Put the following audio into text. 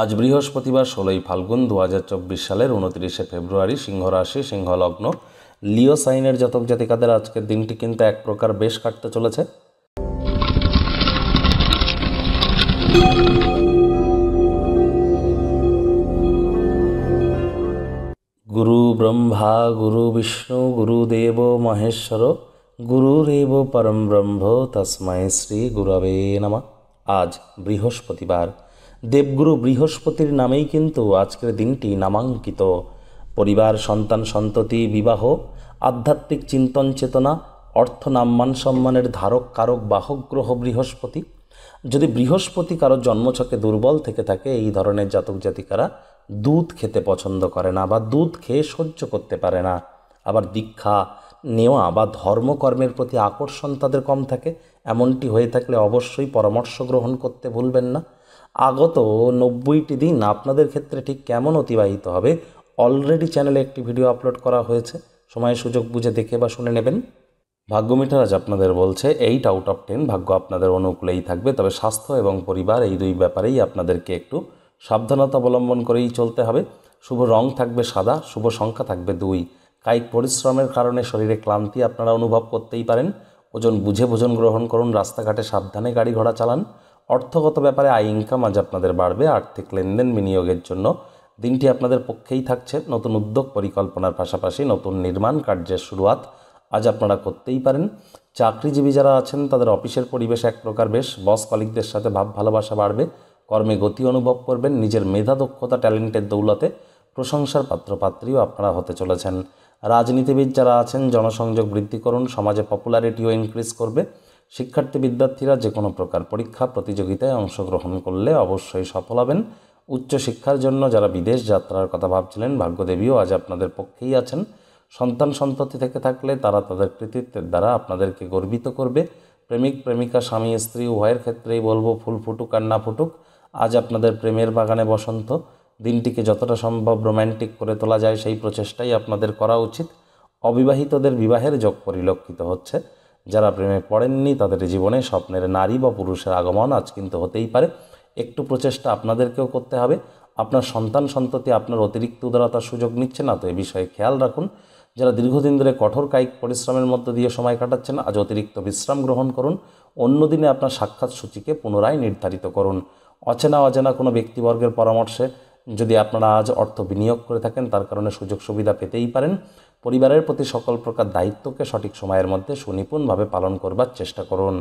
আজ বৃহস্পতিবার ষোলোই ফাল্গুন দু সালের উনত্রিশে ফেব্রুয়ারি সিংহরাশি সিংহলগ্ন লিও সাইনের জাতক জাতিকাদের আজকের দিনটি কিন্তু এক প্রকার বেশ কাটতে চলেছে গুরু ব্রহ্মা গুরু বিষ্ণু গুরুদেব মহেশ্বর গুরুরেব পরম ব্রহ্ম তস্মাই শ্রী গুরবে নম আজ বৃহস্পতিবার দেবগুরু বৃহস্পতির নামেই কিন্তু আজকের দিনটি নামাঙ্কিত পরিবার সন্তান সন্ততি বিবাহ আধ্যাত্মিক চিন্তন চেতনা অর্থ নাম্মান সম্মানের ধারক কারক বাহক গ্রহ বৃহস্পতি যদি বৃহস্পতি কারো জন্মছকে দুর্বল থেকে থাকে এই ধরনের জাতক জাতিকারা দুধ খেতে পছন্দ করে না বা দুধ খেয়ে সহ্য করতে পারে না আবার দীক্ষা নেওয়া বা ধর্মকর্মের প্রতি আকর্ষণ তাদের কম থাকে এমনটি হয়ে থাকলে অবশ্যই পরামর্শ গ্রহণ করতে ভুলবেন না আগত নব্বইটি দিন আপনাদের ক্ষেত্রে ঠিক কেমন অতিবাহিত হবে অলরেডি চ্যানেলে একটি ভিডিও আপলোড করা হয়েছে সময় সুযোগ বুঝে দেখে বা শুনে নেবেন ভাগ্য মিঠারাজ আপনাদের বলছে এইট আউট অফ টেন ভাগ্য আপনাদের অনুকূলেই থাকবে তবে স্বাস্থ্য এবং পরিবার এই দুই ব্যাপারেই আপনাদেরকে একটু সাবধানতা অবলম্বন করেই চলতে হবে শুভ রং থাকবে সাদা শুভ সংখ্যা থাকবে দুই কায়িক পরিশ্রমের কারণে শরীরে ক্লান্তি আপনারা অনুভব করতেই পারেন ওজন বুঝে ভোজন গ্রহণ করুন রাস্তাঘাটে সাবধানে গাড়ি ঘোড়া চালান অর্থগত ব্যাপারে আয় ইনকাম আজ আপনাদের বাড়বে আর্থিক লেনদেন বিনিয়োগের জন্য দিনটি আপনাদের পক্ষেই থাকছে নতুন উদ্যোগ পরিকল্পনার পাশাপাশি নতুন নির্মাণ কার্যের শুরুয়াত আজ আপনারা করতেই পারেন চাকরিজীবী যারা আছেন তাদের অফিসের পরিবেশ এক প্রকার বেশ বস কলিকদের সাথে ভাব ভালোবাসা বাড়বে কর্মে গতি অনুভব করবেন নিজের মেধা দক্ষতা ট্যালেন্টের দৌলতে প্রশংসার পাত্রপাত্রীও আপনারা হতে চলেছেন রাজনীতিবিদ যারা আছেন জনসংযোগ বৃদ্ধি করুন সমাজে পপুলারিটিও ইনক্রিজ করবে শিক্ষার্থী বিদ্যার্থীরা যে কোনো প্রকার পরীক্ষা প্রতিযোগিতায় অংশগ্রহণ করলে অবশ্যই সফল হবেন উচ্চশিক্ষার জন্য যারা বিদেশ যাত্রার কথা ভাবছিলেন ভাগ্যদেবীও আজ আপনাদের পক্ষেই আছেন সন্তান সন্ততি থেকে থাকলে তারা তাদের কৃতিত্বের দ্বারা আপনাদেরকে গর্বিত করবে প্রেমিক প্রেমিকা স্বামী স্ত্রী উভয়ের ক্ষেত্রেই বলবো ফুল ফুটুক আর না ফুটুক আজ আপনাদের প্রেমের বাগানে বসন্ত দিনটিকে যতটা সম্ভব রোম্যান্টিক করে তোলা যায় সেই প্রচেষ্টাই আপনাদের করা উচিত অবিবাহিতদের বিবাহের যোগ পরিলক্ষিত হচ্ছে যারা প্রেমে পড়েননি তাদের জীবনে স্বপ্নের নারী বা পুরুষের আগমন আজ কিন্তু হতেই পারে একটু প্রচেষ্টা আপনাদেরকেও করতে হবে আপনার সন্তান সন্ততি আপনার অতিরিক্ত উদারতার সুযোগ নিচ্ছে না তো এ বিষয়ে খেয়াল রাখুন যারা দীর্ঘদিন ধরে কঠোর কায়িক পরিশ্রমের মধ্য দিয়ে সময় কাটাচ্ছেন আজ অতিরিক্ত বিশ্রাম গ্রহণ করুন অন্য দিনে আপনার সাক্ষাৎ সূচিকে পুনরায় নির্ধারিত করুন অচেনা অচেনা কোনো ব্যক্তিবর্গের পরামর্শে যদি আপনারা আজ অর্থ বিনিয়োগ করে থাকেন তার কারণে সুযোগ সুবিধা পেতেই পারেন পরিবারের প্রতি সকল প্রকার দায়িত্বকে সঠিক সময়ের মধ্যে সুনিপুণভাবে পালন করবার চেষ্টা করুন